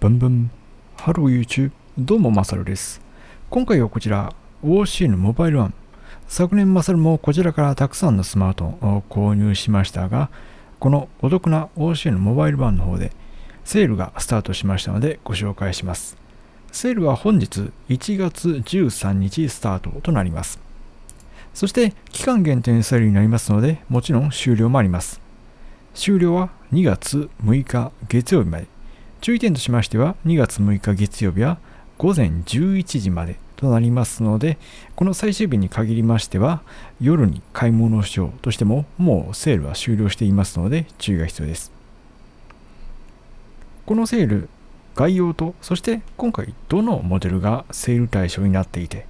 ブンブン。ハロー YouTube。どうもマサルです。今回はこちら、OC のモバイル版、昨年マサルもこちらからたくさんのスマートフォンを購入しましたが、このお得な OC のモバイル版の方でセールがスタートしましたのでご紹介します。セールは本日1月13日スタートとなります。そして期間限定セールになりますので、もちろん終了もあります。終了は2月6日月曜日まで。注意点としましては、2月6日月曜日は午前11時までとなりますので、この最終日に限りましては、夜に買い物をしようとしても、もうセールは終了していますので、注意が必要です。このセール、概要と、そして今回どのモデルがセール対象になっていて、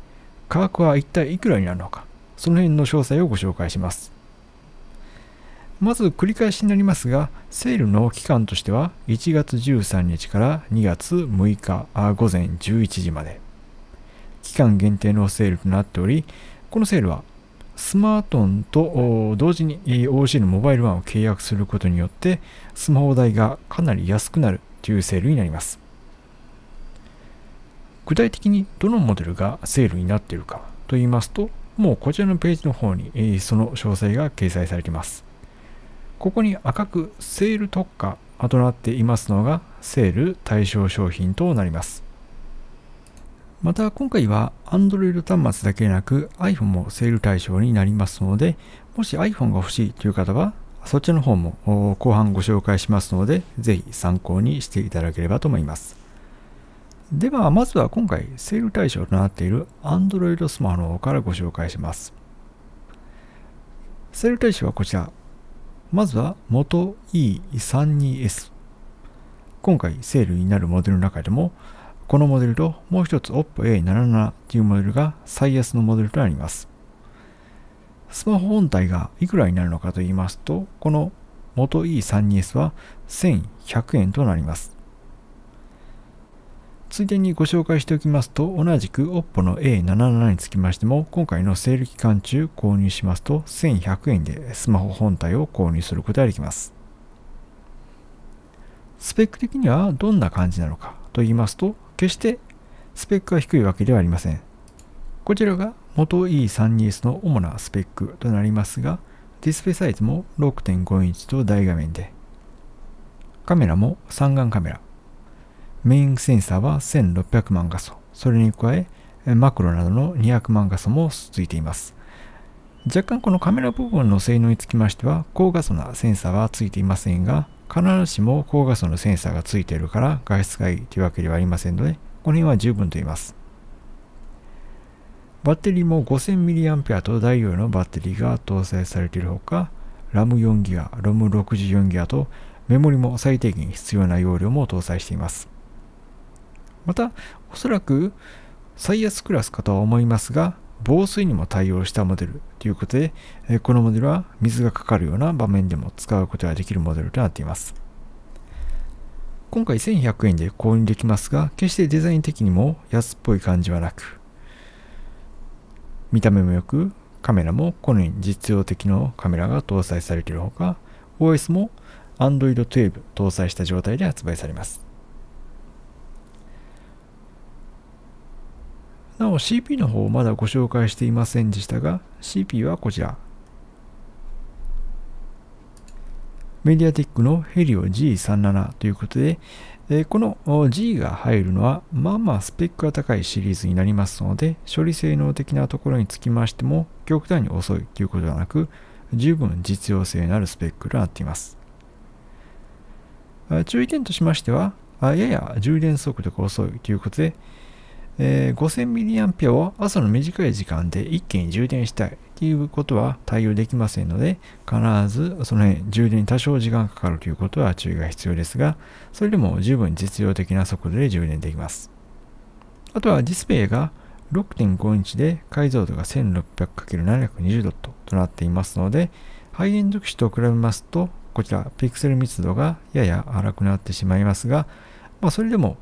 価格は一体いくらになるのか、その辺の詳細をご紹介します。まず繰り返しになりますが、セールの期間としては1月13日から2月6日午前11時まで。期間限定のセールとなっており、このセールはスマートフォンと同時に OC のモバイルワンを契約することによってスマホ代がかなり安くなるというセールになります。具体的にどのモデルがセールになっているかと言いますと、もうこちらのページの方にその詳細が掲載されています。ここに赤くセール特価となっていますのがセール対象商品となります。また今回は Android 端末だけでなく iPhone もセール対象になりますので、もし iPhone が欲しいという方はそっちの方も後半ご紹介しますので、ぜひ参考にしていただければと思います。では、まずは今回セール対象となっている Android スマホの方からご紹介します。セール対象はこちら、まずは元 E32S。今回セールになるモデルの中でも、このモデルともう一つ OPPOA77 というモデルが最安のモデルとなります。スマホ本体がいくらになるのかと言いますと、この元 E32S は1100円となります。ついでにご紹介しておきますと、同じく OPPO の A77 につきましても、今回のセール期間中購入しますと、1100円でスマホ本体を購入することができます。スペック的にはどんな感じなのかと言いますと、決してスペックが低いわけではありません。こちらが元 E32S の主なスペックとなりますが、ディスプレイサイズも6.5インチと大画面で、カメラも三眼カメラ、メインセンサーは1600万画素、それに加え、マクロなどの200万画素もついています。若干このカメラ部分の性能につきましては、高画素なセンサーはついていませんが、必ずしも高画素のセンサーがついているから外出いというわけではありませんので、この辺は十分と言います。バッテリーも 5000mAh と大容量のバッテリーが搭載されているほか、r a m 4ギガ、r o m 6 4ギガとメモリも最低限必要な容量も搭載しています。またおそらく最安クラスかとは思いますが防水にも対応したモデルということでこのモデルは水がかかるような場面でも使うことができるモデルとなっています今回1100円で購入できますが決してデザイン的にも安っぽい感じはなく見た目も良くカメラもこのように実用的なカメラが搭載されているほか OS も Android 12搭載した状態で発売されますなお CP の方をまだご紹介していませんでしたが、CP はこちら。メディアテックのヘリオ G37 ということで、えこの G が入るのは、まあまあスペックが高いシリーズになりますので、処理性能的なところにつきましても、極端に遅いということではなく、十分実用性のあるスペックとなっています。注意点としましては、やや充電速度が遅いということで、えー、5000mAh を朝の短い時間で一気に充電したいということは対応できませんので、必ずその辺充電に多少時間かかるということは注意が必要ですが、それでも十分実用的な速度で充電できます。あとはディスプレイが6.5インチで解像度が 1600×720 ドットとなっていますので、ハンド機子と比べますと、こちらピクセル密度がやや荒くなってしまいますが、まあ、それでも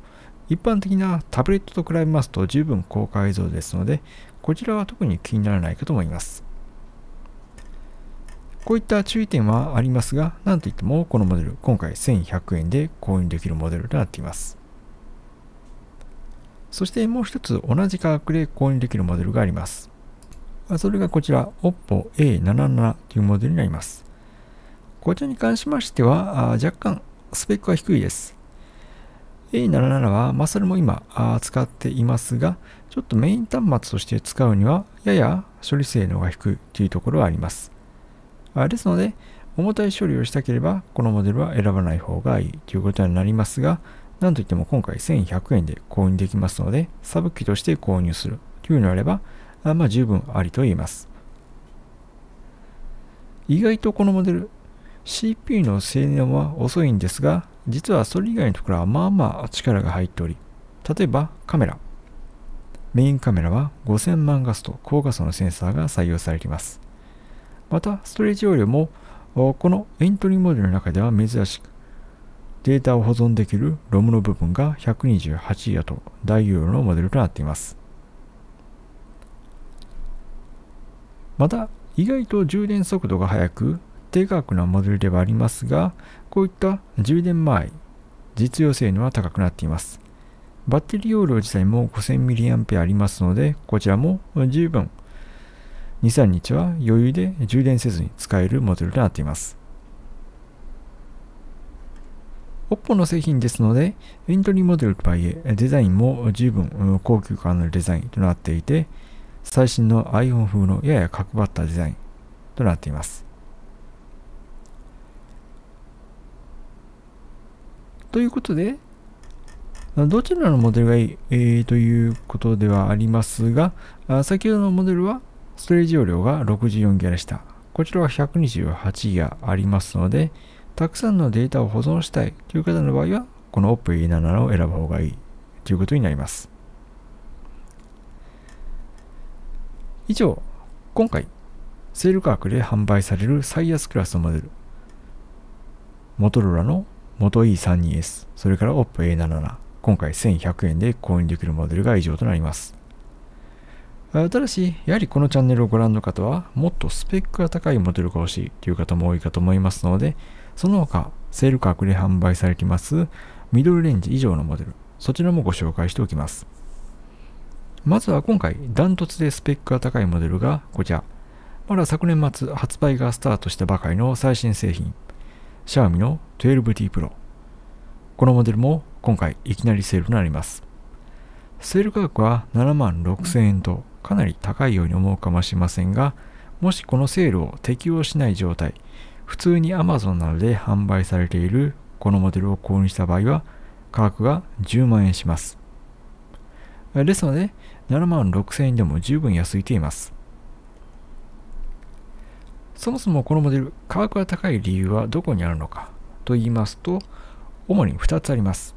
一般的なタブレットと比べますと十分高解像ですので、こちらは特に気にならないかと思います。こういった注意点はありますが、なんといってもこのモデル、今回1100円で購入できるモデルとなっています。そしてもう一つ同じ価格で購入できるモデルがあります。それがこちら、Oppo A77 というモデルになります。こちらに関しましては、若干スペックは低いです。A77 は、まあ、それも今使っていますが、ちょっとメイン端末として使うには、やや処理性能が低いというところはあります。あですので、重たい処理をしたければ、このモデルは選ばない方がいいということになりますが、なんといっても今回1100円で購入できますので、サブ機として購入するというのであれば、あまあ十分ありと言えます。意外とこのモデル、CPU の性能は遅いんですが、実はそれ以外のところはまあまあ力が入っており、例えばカメラ。メインカメラは5000万画素と高画素のセンサーが採用されています。また、ストレージ容量もこのエントリーモデルの中では珍しく、データを保存できる ROM の部分が 128GB と大容量のモデルとなっています。また、意外と充電速度が速く、低価格なモデルではありますが、こういった充電前、実用性能は高くなっています。バッテリー容量自体も 5000mAh ありますので、こちらも十分2、3日は余裕で充電せずに使えるモデルとなっています。OPPO の製品ですので、エントリーモデルとはいえ、デザインも十分高級感のあるデザインとなっていて、最新の iPhone 風のやや角張ったデザインとなっています。ということで、どちらのモデルがいい、えー、ということではありますが、先ほどのモデルはストレージ容量が6 4ギガでした。こちらは1 2 8ギガありますので、たくさんのデータを保存したいという方の場合は、この OPE7 を選ぶ方がいいということになります。以上、今回、セール価格で販売される最安クラスのモデル、モトローラの元 E32S、それから OPP A77、今回1100円で購入できるモデルが以上となります。ただし、やはりこのチャンネルをご覧の方は、もっとスペックが高いモデルが欲しいという方も多いかと思いますので、その他、セール価格で販売されていますミドルレンジ以上のモデル、そちらもご紹介しておきます。まずは今回、ダントツでスペックが高いモデルがこちら。まだ昨年末発売がスタートしたばかりの最新製品、シャーミの 12T Pro。このモデルも今回いきなりセールとなります。セール価格は7万6千円とかなり高いように思うかもしれませんが、もしこのセールを適用しない状態、普通に Amazon などで販売されているこのモデルを購入した場合は、価格が10万円します。ですので、7万6千円でも十分安いと言います。そもそもこのモデル、価格が高い理由はどこにあるのかと言いますと、主に2つあります。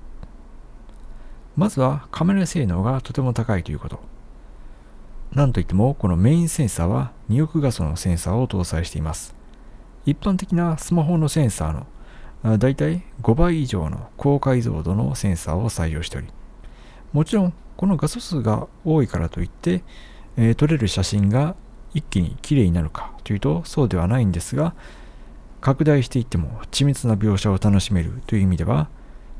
まずはカメラ性能がとても高いということ。なんといってもこのメインセンサーは2億画素のセンサーを搭載しています。一般的なスマホのセンサーのだいたい5倍以上の高解像度のセンサーを採用しており、もちろんこの画素数が多いからといって、えー、撮れる写真が一気にきれいになるかというとそうではないんですが拡大していっても緻密な描写を楽しめるという意味では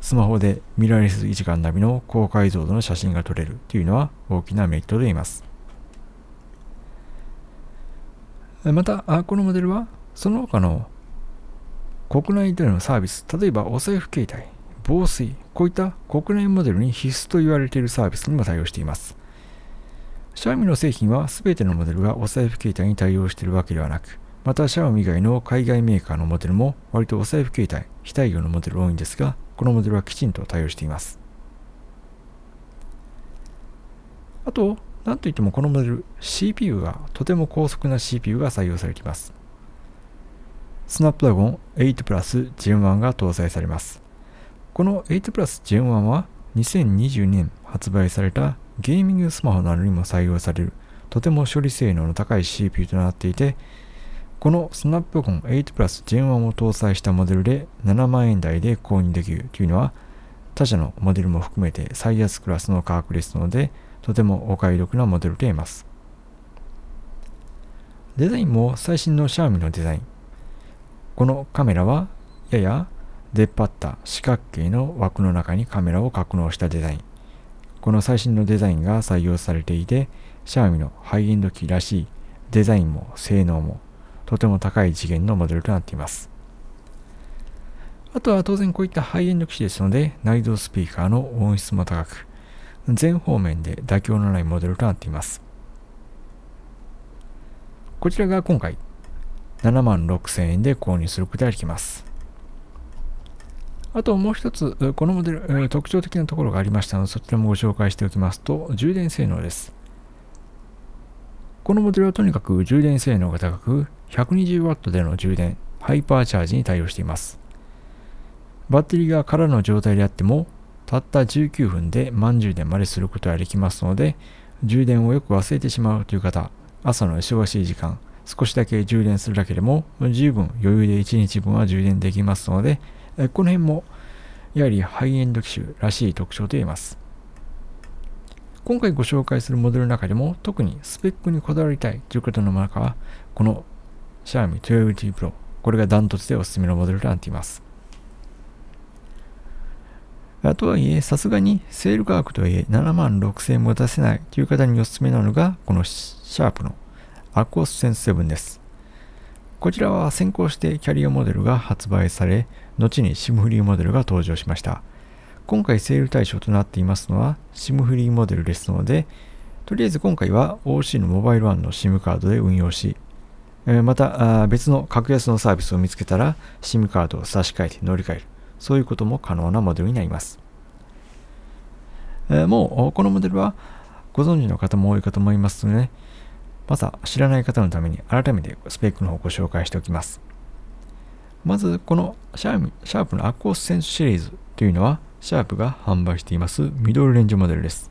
スマホでミラーレス1時間並みの高解像度の写真が撮れるというのは大きなメリットでいますまたこのモデルはその他の国内でのサービス例えばお財布携帯防水こういった国内モデルに必須と言われているサービスにも対応していますシャオミの製品は全てのモデルがお財布携帯に対応しているわけではなく、またシャオミ以外の海外メーカーのモデルも割とお財布携帯、非対応のモデル多いんですが、このモデルはきちんと対応しています。あと、なんといってもこのモデル、CPU がとても高速な CPU が採用されています。スナップドラゴン8プラス Gen1 が搭載されます。この8プラス Gen1 は2022年発売されたゲーミングスマホなどにも採用されるとても処理性能の高い CPU となっていてこのスナップコン8プラス Gen1 を搭載したモデルで7万円台で購入できるというのは他社のモデルも含めて最安クラスの価格ですのでとてもお買い得なモデルでいますデザインも最新のシャーミのデザインこのカメラはやや出っ張った四角形の枠の中にカメラを格納したデザインこの最新のデザインが採用されていて、シャーミのハイエンド機らしいデザインも性能もとても高い次元のモデルとなっています。あとは当然こういったハイエンド機種ですので、内蔵スピーカーの音質も高く、全方面で妥協のないモデルとなっています。こちらが今回、7万6000円で購入することができます。あともう一つ、このモデル、特徴的なところがありましたので、そちらもご紹介しておきますと、充電性能です。このモデルはとにかく充電性能が高く、120W での充電、ハイパーチャージに対応しています。バッテリーが空の状態であっても、たった19分で満充電まですることができますので、充電をよく忘れてしまうという方、朝の忙しい時間、少しだけ充電するだけでも十分余裕で1日分は充電できますので、えこの辺もやはりハイエンド機種らしい特徴と言えます。今回ご紹介するモデルの中でも特にスペックにこだわりたいという方の中はこの Xiaomi 12T Pro これがダントツでおすすめのモデルとなっています。あとはいえ、さすがにセール価格とはいえ7万6000円も出せないという方におすすめなのが、このシャープのアクオス1 0 0 7です。こちらは先行してキャリアモデルが発売され、後に SIM フリーモデルが登場しました。今回セール対象となっていますのは SIM フリーモデルですので、とりあえず今回は OC のモバイルワンの SIM カードで運用し、また別の格安のサービスを見つけたら SIM カードを差し替えて乗り換える。そういうことも可能なモデルになります。もうこのモデルはご存知の方も多いかと思いますので、ね、まずは知らない方のために改めてスペックの方をご紹介しておきます。まず、このシャープのアコースセンスシリーズというのは、シャープが販売していますミドルレンジモデルです。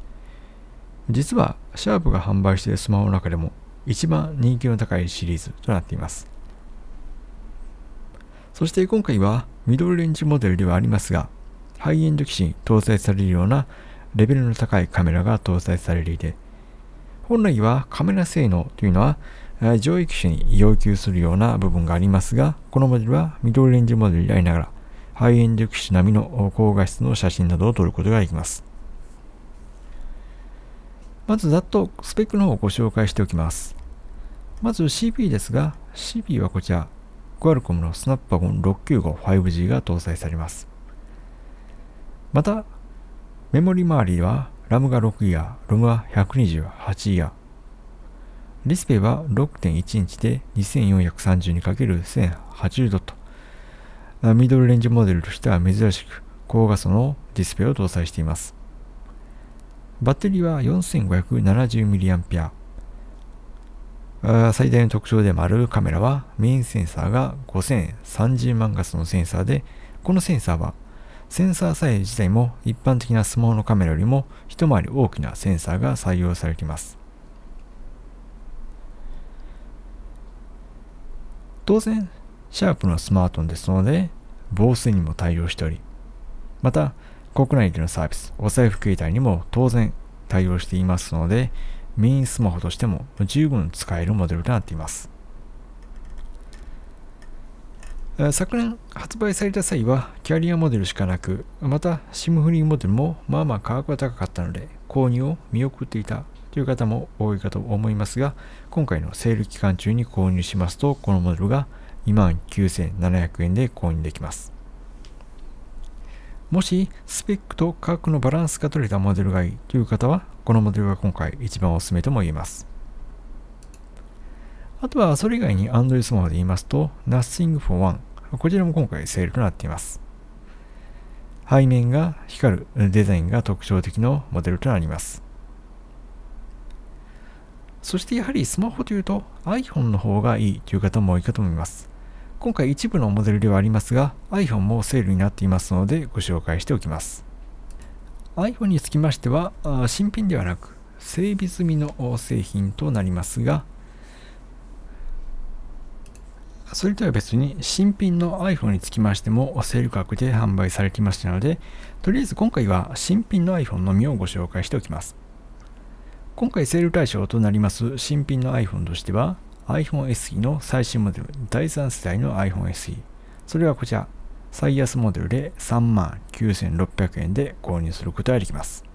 実は、シャープが販売しているスマホの中でも一番人気の高いシリーズとなっています。そして今回はミドルレンジモデルではありますが、ハイエンド機種に搭載されるようなレベルの高いカメラが搭載されていて、本来はカメラ性能というのは、上位機種に要求するような部分がありますが、このモデルはミドルレンジモデルでありながら、ハイエンド機種並みの高画質の写真などを撮ることができます。まずざっとスペックの方をご紹介しておきます。まず CP ですが、CP はこちら、クアルコムのスナップワゴン 695-5G が搭載されます。また、メモリ周りはラムが6ギガ、ロムは128ギガ。ディスプレイは6.1インチで 2432×1080 ドット。ミドルレンジモデルとしては珍しく高画素のディスプレイを搭載しています。バッテリーは 4570mAh。最大の特徴でもあるカメラはメインセンサーが5030万画素のセンサーで、このセンサーはセンサーサイズ自体も一般的なスマホのカメラよりも一回り大きなセンサーが採用されています。当然、シャープのスマートフォンですので、防水にも対応しており、また、国内でのサービス、お財布携帯にも当然対応していますので、メインスマホとしても十分使えるモデルとなっています。昨年発売された際はキャリアモデルしかなく、また SIM フリーモデルもまあまあ価格が高かったので購入を見送っていたという方も多いかと思いますが、今回のセール期間中に購入しますと、このモデルが29,700円で購入できます。もしスペックと価格のバランスが取れたモデルがいいという方は、このモデルが今回一番おすすめとも言えます。あとはそれ以外に Android スマホで言いますと Nothing for One こちらも今回セールとなっています。背面が光るデザインが特徴的のモデルとなります。そしてやはりスマホというと iPhone の方がいいという方も多いかと思います。今回一部のモデルではありますが iPhone もセールになっていますのでご紹介しておきます。iPhone につきましては新品ではなく整備済みの製品となりますがそれとは別に新品の iPhone につきましてもセール価格で販売されていましたので、とりあえず今回は新品の iPhone のみをご紹介しておきます。今回セール対象となります新品の iPhone としては iPhone SE の最新モデル第3世代の iPhone SE それはこちら最安モデルで3万9600円で購入することができます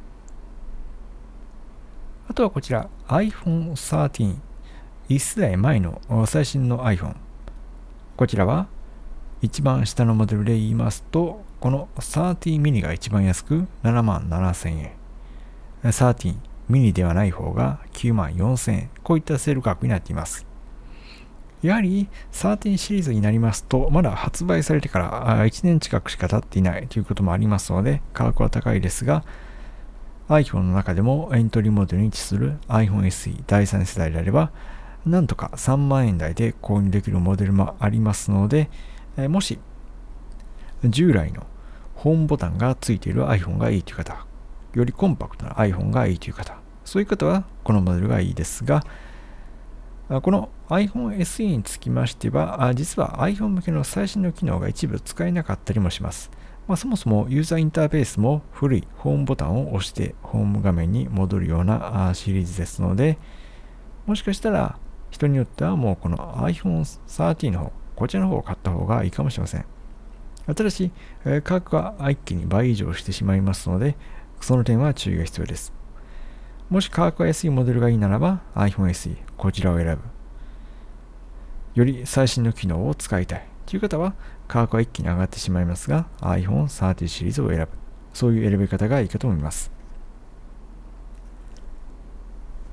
あとはこちら iPhone 131世代前の最新の iPhone こちらは一番下のモデルで言いますと、この13ミニが一番安く7万7千円。13ミニではない方が9万4千円。こういったセール価格になっています。やはり13シリーズになりますと、まだ発売されてから1年近くしか経っていないということもありますので、価格は高いですが、iPhone の中でもエントリーモデルに位置する iPhone SE 第3世代であれば、なんとか3万円台で購入できるモデルもありますので、えもし従来のホームボタンがついている iPhone がいいという方、よりコンパクトな iPhone がいいという方、そういう方はこのモデルがいいですが、この iPhone SE につきましては、実は iPhone 向けの最新の機能が一部使えなかったりもします。まあ、そもそもユーザーインターフェースも古いホームボタンを押してホーム画面に戻るようなシリーズですので、もしかしたら人によってはもうこの iPhone13 の方、こちらの方を買った方がいいかもしれません。ただし、価格は一気に倍以上してしまいますので、その点は注意が必要です。もし価格が安いモデルがいいならば iPhone SE、こちらを選ぶ。より最新の機能を使いたいという方は価格は一気に上がってしまいますが iPhone 3シリーズを選ぶ。そういう選び方がいいかと思います。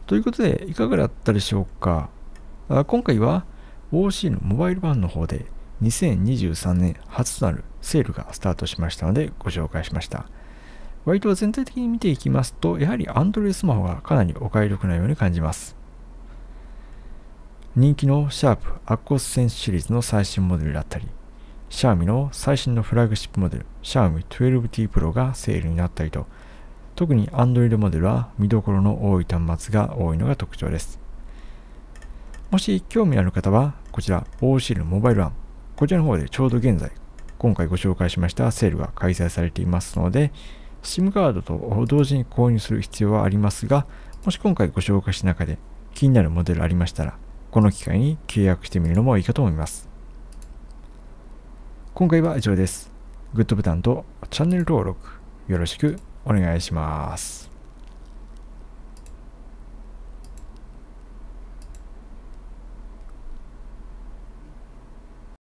ということで、いかがだったでしょうか今回は OC のモバイル版の方で2023年初となるセールがスタートしましたのでご紹介しました。割と全体的に見ていきますと、やはり Android スマホがかなりお買い得なように感じます。人気のシャープアッコスセンシリーズの最新モデルだったり、シャーミの最新のフラグシップモデル、シャーミ 12T Pro がセールになったりと、特に Android モデルは見どころの多い端末が多いのが特徴です。もし興味ある方は、こちら、オーシールモバイル版、こちらの方でちょうど現在、今回ご紹介しましたセールが開催されていますので、SIM カードと同時に購入する必要はありますが、もし今回ご紹介した中で気になるモデルありましたら、この機会に契約してみるのもいいかと思います。今回は以上です。グッドボタンとチャンネル登録よろしくお願いします。